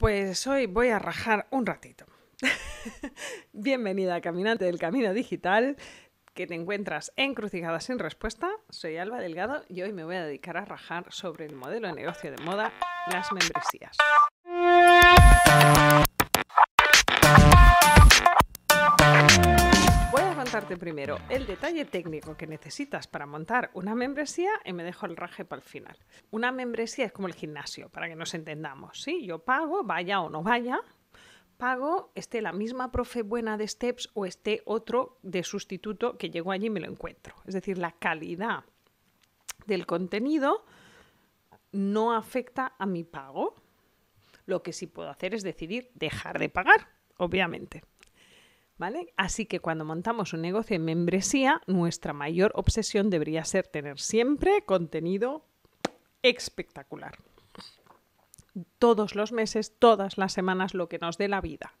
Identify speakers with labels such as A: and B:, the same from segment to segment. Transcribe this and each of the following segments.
A: Pues hoy voy a rajar un ratito. Bienvenida, caminante del camino digital, que te encuentras encrucijada sin respuesta. Soy Alba Delgado y hoy me voy a dedicar a rajar sobre el modelo de negocio de moda, las membresías. primero el detalle técnico que necesitas para montar una membresía y me dejo el raje para el final. Una membresía es como el gimnasio, para que nos entendamos. ¿sí? Yo pago, vaya o no vaya, pago, esté la misma profe buena de STEPS o esté otro de sustituto que llegó allí y me lo encuentro. Es decir, la calidad del contenido no afecta a mi pago. Lo que sí puedo hacer es decidir dejar de pagar, obviamente. Así que cuando montamos un negocio en membresía, nuestra mayor obsesión debería ser tener siempre contenido espectacular. Todos los meses, todas las semanas, lo que nos dé la vida.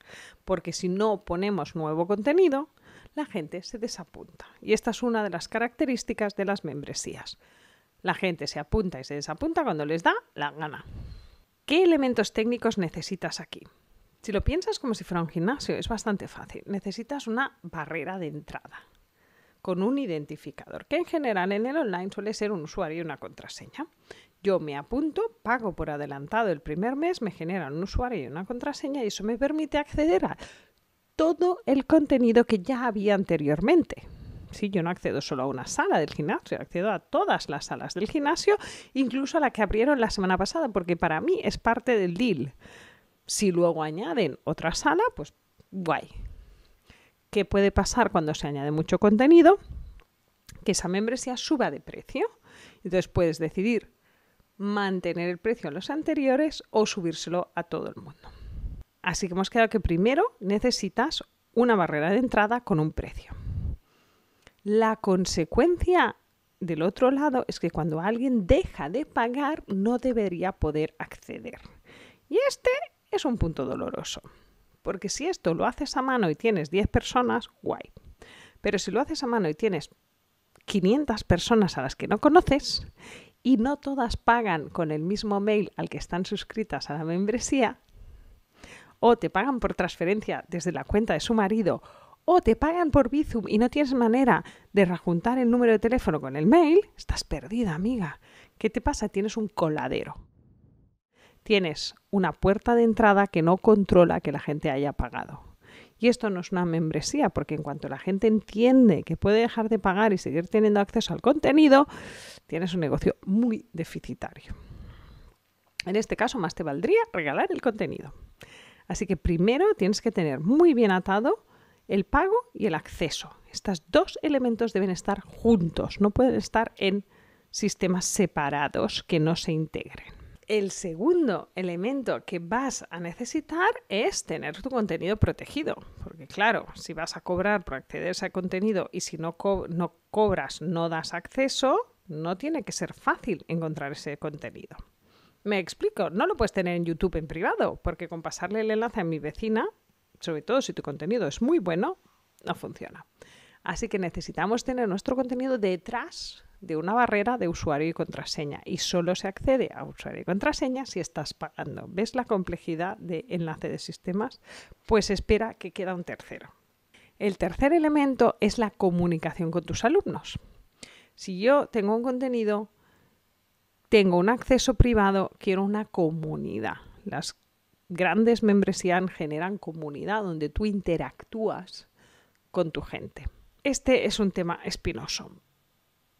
A: Porque si no ponemos nuevo contenido, la gente se desapunta. Y esta es una de las características de las membresías. La gente se apunta y se desapunta cuando les da la gana. ¿Qué elementos técnicos necesitas aquí? Si lo piensas como si fuera un gimnasio, es bastante fácil. Necesitas una barrera de entrada con un identificador, que en general en el online suele ser un usuario y una contraseña. Yo me apunto, pago por adelantado el primer mes, me generan un usuario y una contraseña y eso me permite acceder a todo el contenido que ya había anteriormente. yo no accedo solo a una sala del gimnasio, accedo a todas las salas del gimnasio, incluso a la que abrieron la semana pasada, porque para mí es parte del deal. Si luego añaden otra sala, pues guay. ¿Qué puede pasar cuando se añade mucho contenido? Que esa membresía suba de precio. Entonces puedes decidir mantener el precio a los anteriores o subírselo a todo el mundo. Así que hemos quedado que primero necesitas una barrera de entrada con un precio. La consecuencia del otro lado es que cuando alguien deja de pagar no debería poder acceder. Y este es un punto doloroso. Porque si esto lo haces a mano y tienes 10 personas, guay. Pero si lo haces a mano y tienes 500 personas a las que no conoces y no todas pagan con el mismo mail al que están suscritas a la membresía, o te pagan por transferencia desde la cuenta de su marido, o te pagan por Bizum y no tienes manera de rajuntar el número de teléfono con el mail, estás perdida, amiga. ¿Qué te pasa? Tienes un coladero tienes una puerta de entrada que no controla que la gente haya pagado. Y esto no es una membresía, porque en cuanto la gente entiende que puede dejar de pagar y seguir teniendo acceso al contenido, tienes un negocio muy deficitario. En este caso, más te valdría regalar el contenido. Así que primero tienes que tener muy bien atado el pago y el acceso. Estos dos elementos deben estar juntos, no pueden estar en sistemas separados que no se integren el segundo elemento que vas a necesitar es tener tu contenido protegido. Porque claro, si vas a cobrar por acceder a ese contenido y si no, no cobras, no das acceso, no tiene que ser fácil encontrar ese contenido. Me explico, no lo puedes tener en YouTube en privado, porque con pasarle el enlace a mi vecina, sobre todo si tu contenido es muy bueno, no funciona. Así que necesitamos tener nuestro contenido detrás de una barrera de usuario y contraseña y solo se accede a usuario y contraseña si estás pagando. ¿Ves la complejidad de enlace de sistemas? Pues espera que queda un tercero. El tercer elemento es la comunicación con tus alumnos. Si yo tengo un contenido, tengo un acceso privado, quiero una comunidad. Las grandes membresías generan comunidad donde tú interactúas con tu gente. Este es un tema espinoso,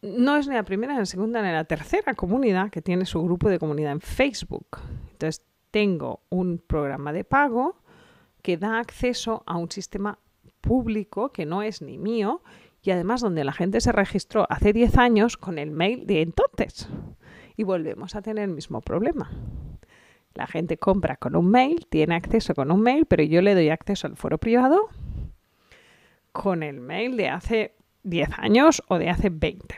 A: no es ni la primera, ni la segunda, ni la tercera comunidad que tiene su grupo de comunidad en Facebook. Entonces, tengo un programa de pago que da acceso a un sistema público que no es ni mío y además donde la gente se registró hace 10 años con el mail de entonces. Y volvemos a tener el mismo problema. La gente compra con un mail, tiene acceso con un mail, pero yo le doy acceso al foro privado con el mail de hace 10 años o de hace 20.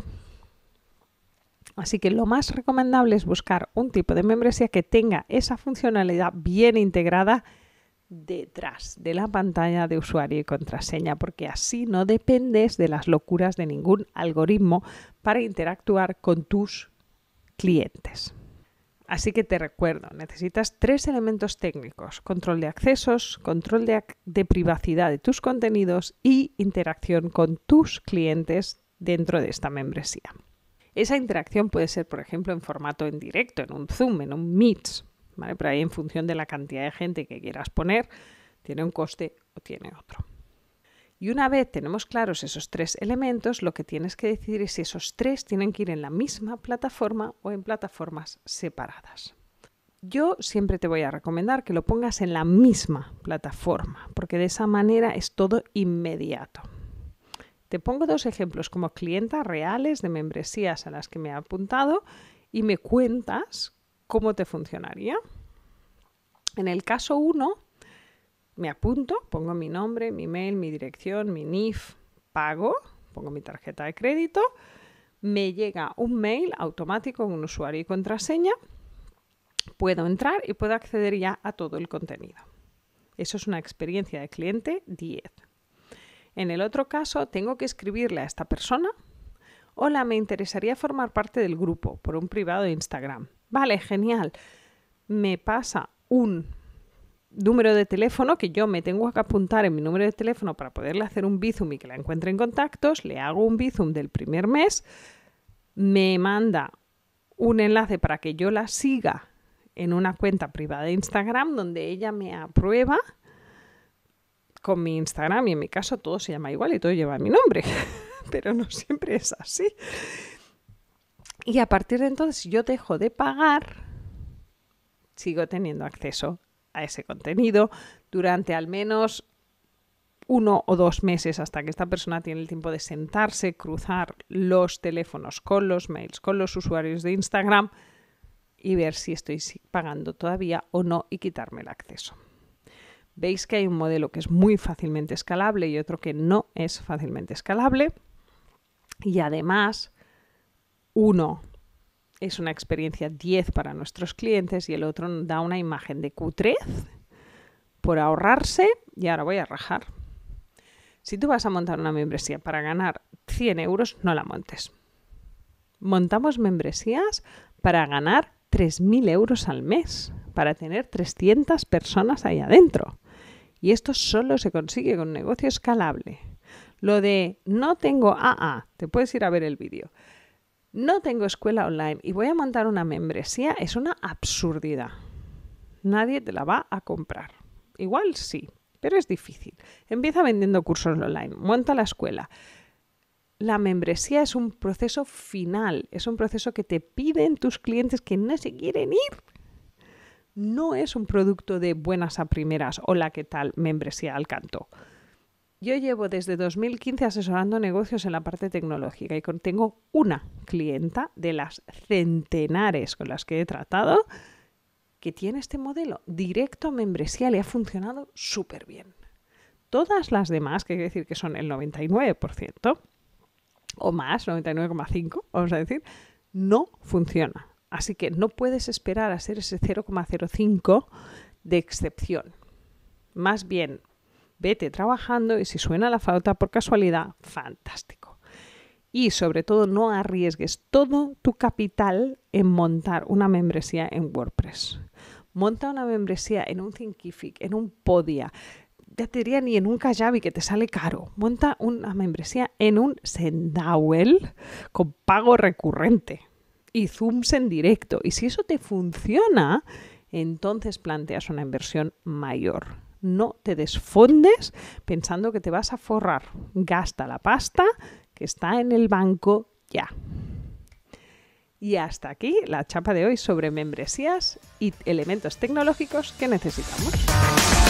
A: Así que lo más recomendable es buscar un tipo de membresía que tenga esa funcionalidad bien integrada detrás de la pantalla de usuario y contraseña, porque así no dependes de las locuras de ningún algoritmo para interactuar con tus clientes. Así que te recuerdo, necesitas tres elementos técnicos, control de accesos, control de, privacidad de tus contenidos y interacción con tus clientes dentro de esta membresía. Esa interacción puede ser, por ejemplo, en formato en directo, en un Zoom, en un meet, ¿vale? Pero ahí en función de la cantidad de gente que quieras poner, tiene un coste o tiene otro. Y una vez tenemos claros esos tres elementos, lo que tienes que decidir es si esos tres tienen que ir en la misma plataforma o en plataformas separadas. Yo siempre te voy a recomendar que lo pongas en la misma plataforma, porque de esa manera es todo inmediato. Te pongo dos ejemplos como clientas reales de membresías a las que me he apuntado y me cuentas cómo te funcionaría. En el caso 1, me apunto, pongo mi nombre, mi mail, mi dirección, mi NIF, pago, pongo mi tarjeta de crédito, me llega un mail automático con un usuario y contraseña, puedo entrar y puedo acceder ya a todo el contenido. Eso es una experiencia de cliente 10. En el otro caso, tengo que escribirle a esta persona. Hola, me interesaría formar parte del grupo por un privado de Instagram. Vale, genial. Me pasa un número de teléfono que yo me tengo que apuntar en mi número de teléfono para poderle hacer un bizum y que la encuentre en contactos, le hago un bizum del primer mes, me manda un enlace para que yo la siga en una cuenta privada de Instagram donde ella me aprueba con mi Instagram y en mi caso todo se llama igual y todo lleva mi nombre, pero no siempre es así. Y a partir de entonces, si yo dejo de pagar, sigo teniendo acceso a ese contenido durante al menos uno o dos meses hasta que esta persona tiene el tiempo de sentarse, cruzar los teléfonos con los mails, con los usuarios de Instagram y ver si estoy pagando todavía o no y quitarme el acceso. Veis que hay un modelo que es muy fácilmente escalable y otro que no es fácilmente escalable. Y además, uno es una experiencia 10 para nuestros clientes y el otro da una imagen de Q3 por ahorrarse y ahora voy a rajar. Si tú vas a montar una membresía para ganar 100 euros, no la montes. Montamos membresías para ganar 3.000 euros al mes, para tener 300 personas ahí adentro. Y esto solo se consigue con negocio escalable. Lo de no tengo ah, ah, te puedes ir a ver el vídeo. No tengo escuela online y voy a montar una membresía es una absurdidad. Nadie te la va a comprar. Igual sí, pero es difícil. Empieza vendiendo cursos online, monta la escuela. La membresía es un proceso final, es un proceso que te piden tus clientes que no se quieren ir no es un producto de buenas a primeras o la que tal membresía al canto. Yo llevo desde 2015 asesorando negocios en la parte tecnológica y tengo una clienta de las centenares con las que he tratado que tiene este modelo directo a membresía, le ha funcionado súper bien. Todas las demás, que quiere decir que son el 99% o más, 99,5, vamos a decir, no funciona. Así que no puedes esperar a ser ese 0,05 de excepción. Más bien, vete trabajando y si suena la falta por casualidad, fantástico. Y sobre todo, no arriesgues todo tu capital en montar una membresía en WordPress. Monta una membresía en un Thinkific, en un Podia, ya te diría ni en un Kajabi que te sale caro. Monta una membresía en un Sendawell con pago recurrente y zooms en directo. Y si eso te funciona, entonces planteas una inversión mayor. No te desfondes pensando que te vas a forrar. Gasta la pasta que está en el banco ya. Y hasta aquí la chapa de hoy sobre membresías y elementos tecnológicos que necesitamos.